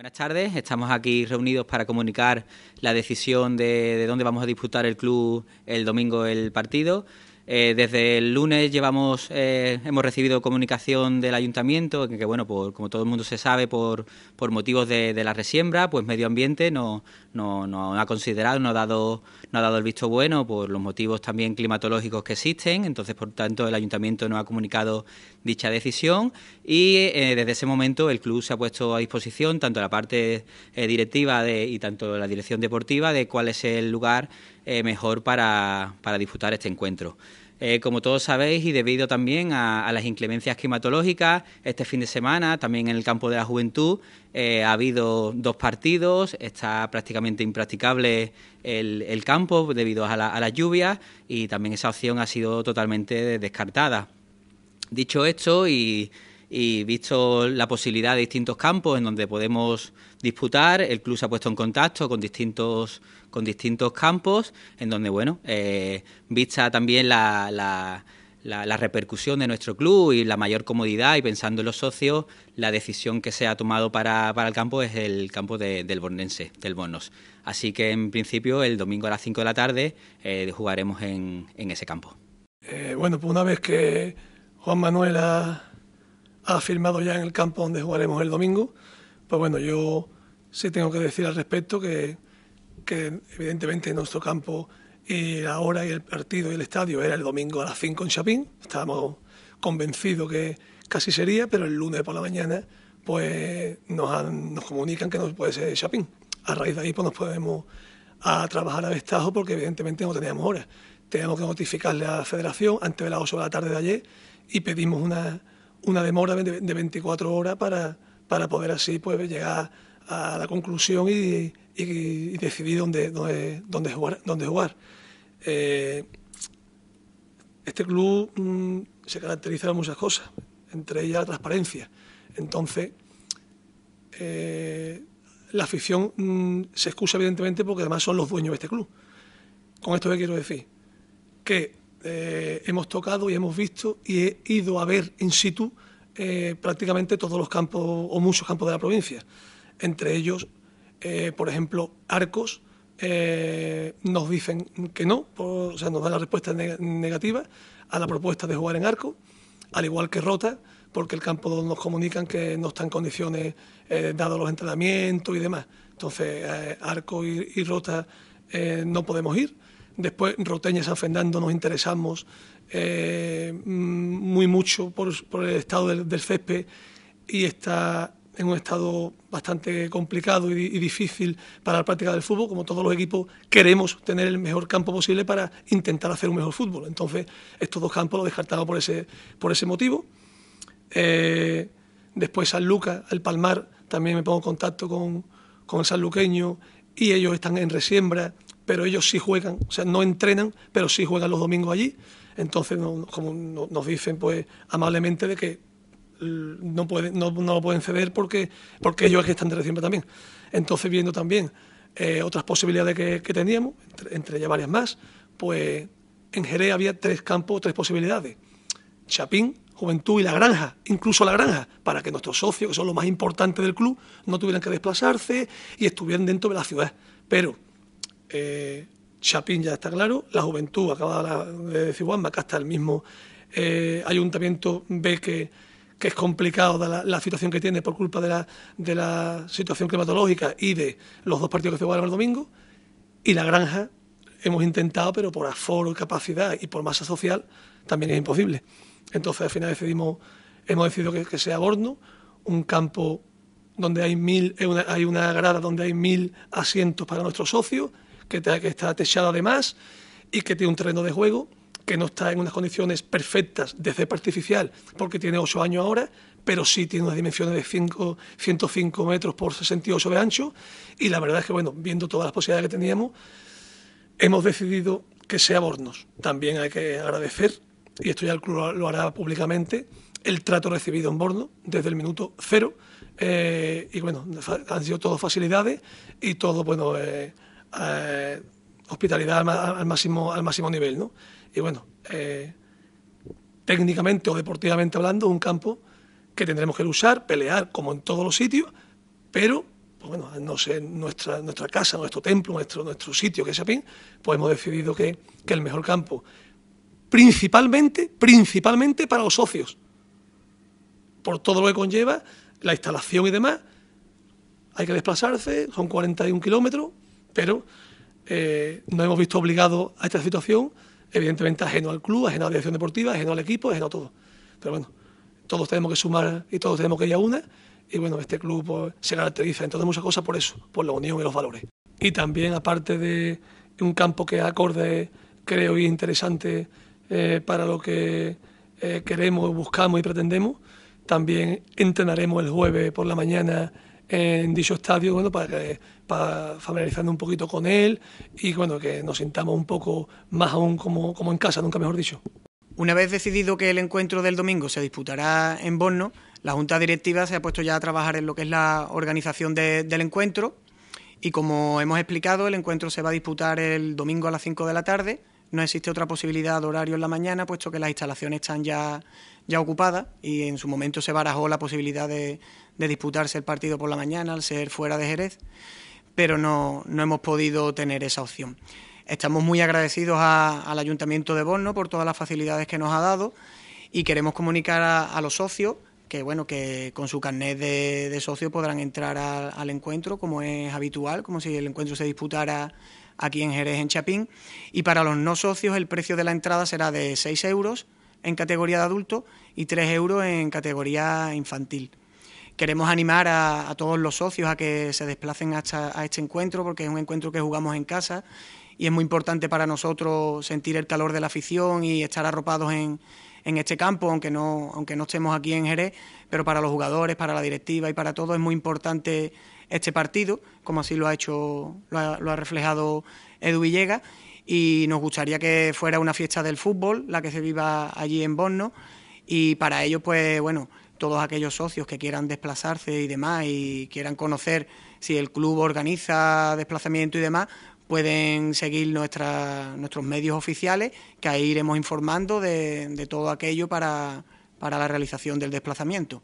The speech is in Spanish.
Buenas tardes, estamos aquí reunidos para comunicar la decisión de, de dónde vamos a disputar el club el domingo el partido. Eh, desde el lunes eh, hemos recibido comunicación del ayuntamiento, que, bueno, como todo el mundo se sabe, por, motivos de, la resiembra, pues medio ambiente no, ha considerado, no ha dado, el visto bueno por los motivos también climatológicos que existen. Entonces, por tanto, el ayuntamiento no ha comunicado dicha decisión y eh, desde ese momento el club se ha puesto a disposición tanto la parte directiva y tanto la dirección deportiva de cuál es el lugar mejor para, para disputar este encuentro. Eh, como todos sabéis, y debido también a, las inclemencias climatológicas, este fin de semana, también en el campo de la juventud, eh, ha habido dos partidos, está prácticamente impracticable el, campo debido a, la, a las lluvias y también esa opción ha sido totalmente descartada. Dicho esto, y y visto la posibilidad de distintos campos en donde podemos disputar, el club se ha puesto en contacto con distintos, con distintos campos, en donde, bueno, eh, vista también la, repercusión de nuestro club y la mayor comodidad y pensando en los socios, la decisión que se ha tomado para, el campo es el campo del Bornense, del Bonos. Así que, en principio, el domingo a las 5 de la tarde eh, jugaremos en, ese campo. Eh, bueno, pues una vez que Juan Manuel ha ha firmado ya en el campo donde jugaremos el domingo. Pues bueno, yo sí tengo que decir al respecto que, evidentemente en nuestro campo y la hora y el partido y el estadio era el domingo a las 5 en Chapín. Estábamos convencidos que casi sería, pero el lunes por la mañana pues nos, comunican que no puede ser Chapín. A raíz de ahí pues nos podemos a trabajar a destajo porque evidentemente no teníamos horas. Teníamos que notificarle a la federación antes de las 8 de la tarde de ayer y pedimos una una demora de, 24 horas para, poder así pues, llegar a la conclusión y, decidir dónde, dónde, jugar. Eh, este club mm, se caracteriza por muchas cosas, entre ellas la transparencia. Entonces, eh, la afición mm, se excusa evidentemente porque además son los dueños de este club. Con esto que quiero decir que eh, hemos tocado y hemos visto y he ido a ver in situ eh, prácticamente todos los campos o muchos campos de la provincia. Entre ellos, eh, por ejemplo, Arcos nos dicen que no, o sea, nos dan la respuesta negativa a la propuesta de jugar en Arcos, al igual que Rota, porque el campo nos comunican que no está en condiciones dados los entrenamientos y demás. Entonces, Arcos y Rota no podemos ir. Después, Roteña San nos interesamos eh, muy mucho por, el estado del, del, césped y está en un estado bastante complicado y, difícil para la práctica del fútbol. Como todos los equipos, queremos tener el mejor campo posible para intentar hacer un mejor fútbol. Entonces, estos dos campos los descartamos por ese, por ese motivo. Eh, después, San Lucas, el Palmar, también me pongo en contacto con, con el sanluqueño y ellos están en resiembra pero ellos sí juegan, o sea, no entrenan, pero sí juegan los domingos allí. Entonces, como nos dicen pues amablemente de que no, pueden, no, lo pueden ceder porque, porque ellos es que están de reciente también. Entonces, viendo también eh, otras posibilidades que, teníamos, entre, ellas varias más, pues en Jerez había tres campos, tres posibilidades. Chapín, Juventud y La Granja, incluso La Granja, para que nuestros socios, que son los más importantes del club, no tuvieran que desplazarse y estuvieran dentro de la ciudad. Pero eh, Chapín ya está claro, la juventud, acaba de decir Juan, ...acá está el mismo eh, ayuntamiento ve que, es complicado la, situación que tiene por culpa de la, situación climatológica y de los dos partidos que se jugaron el domingo, y la granja hemos intentado, pero por aforo, capacidad y por masa social también es imposible. Entonces al final decidimos, hemos decidido que, que sea Borno, un campo donde hay mil, hay una grada donde hay mil asientos para nuestros socios que, está techado además y que tiene un terreno de juego que no está en unas condiciones perfectas de cepa artificial, porque tiene 8 años ahora, pero sí tiene unas dimensiones de 105 metros por 68 de ancho. Y la verdad es que, bueno, viendo todas las posibilidades que teníamos, hemos decidido que sea Bornos. También hay que agradecer, y esto ya el club lo hará públicamente, el trato recibido en Bornos desde el minuto cero. Eh, y bueno, han sido todas facilidades y todo, bueno. Eh, eh, hospitalidad al, máximo, al máximo nivel. ¿no? Y bueno, eh, técnicamente o deportivamente hablando, un campo que tendremos que luchar, pelear, como en todos los sitios, pero pues bueno, no sé, nuestra, nuestra casa, nuestro templo, nuestro, nuestro sitio, que sea pin, pues hemos decidido que, que el mejor campo, principalmente, principalmente para los socios, por todo lo que conlleva la instalación y demás, hay que desplazarse, son 41 kilómetros, pero no eh, nos hemos visto obligados a esta situación, evidentemente ajeno al club, ajeno a la dirección deportiva, ajeno al equipo, ajeno a todo. Pero bueno, todos tenemos que sumar y todos tenemos que ir a una. Y bueno, este club pues, se caracteriza entonces muchas cosas por eso, por la unión y los valores. Y también, aparte de un campo que acorde, creo, y interesante eh, para lo que eh, queremos, buscamos y pretendemos, también entrenaremos el jueves por la mañana en dicho estadio bueno, para, familiarizarnos un poquito con él y bueno, que nos sintamos un poco más aún como, como en casa, nunca mejor dicho. Una vez decidido que el encuentro del domingo se disputará en Borno, la Junta Directiva se ha puesto ya a trabajar en lo que es la organización del encuentro y como hemos explicado, el encuentro se va a disputar el domingo a las 5 de la tarde no existe otra posibilidad de horario en la mañana, puesto que las instalaciones están ya, ya ocupadas y en su momento se barajó la posibilidad de, disputarse el partido por la mañana al ser fuera de Jerez, pero no, no hemos podido tener esa opción. Estamos muy agradecidos al Ayuntamiento de Borno por todas las facilidades que nos ha dado y queremos comunicar a, los socios que bueno que con su carnet de, socios socio podrán entrar al encuentro como es habitual, como si el encuentro se disputara aquí en Jerez, en Chapín. Y para los no socios el precio de la entrada será de 6 euros en categoría de adulto y 3 euros en categoría infantil. Queremos animar a, a todos los socios a que se desplacen hasta, a este encuentro porque es un encuentro que jugamos en casa y es muy importante para nosotros sentir el calor de la afición y estar arropados en, en este campo, aunque no, aunque no estemos aquí en Jerez, pero para los jugadores, para la directiva y para todo es muy importante este partido, como así lo ha hecho, lo ha, reflejado Edu Villegas, y nos gustaría que fuera una fiesta del fútbol, la que se viva allí en Borno, y para ello, pues bueno, todos aquellos socios que quieran desplazarse y demás y quieran conocer si el club organiza desplazamiento y demás, pueden seguir nuestros medios oficiales, que ahí iremos informando de, todo aquello para la realización del desplazamiento.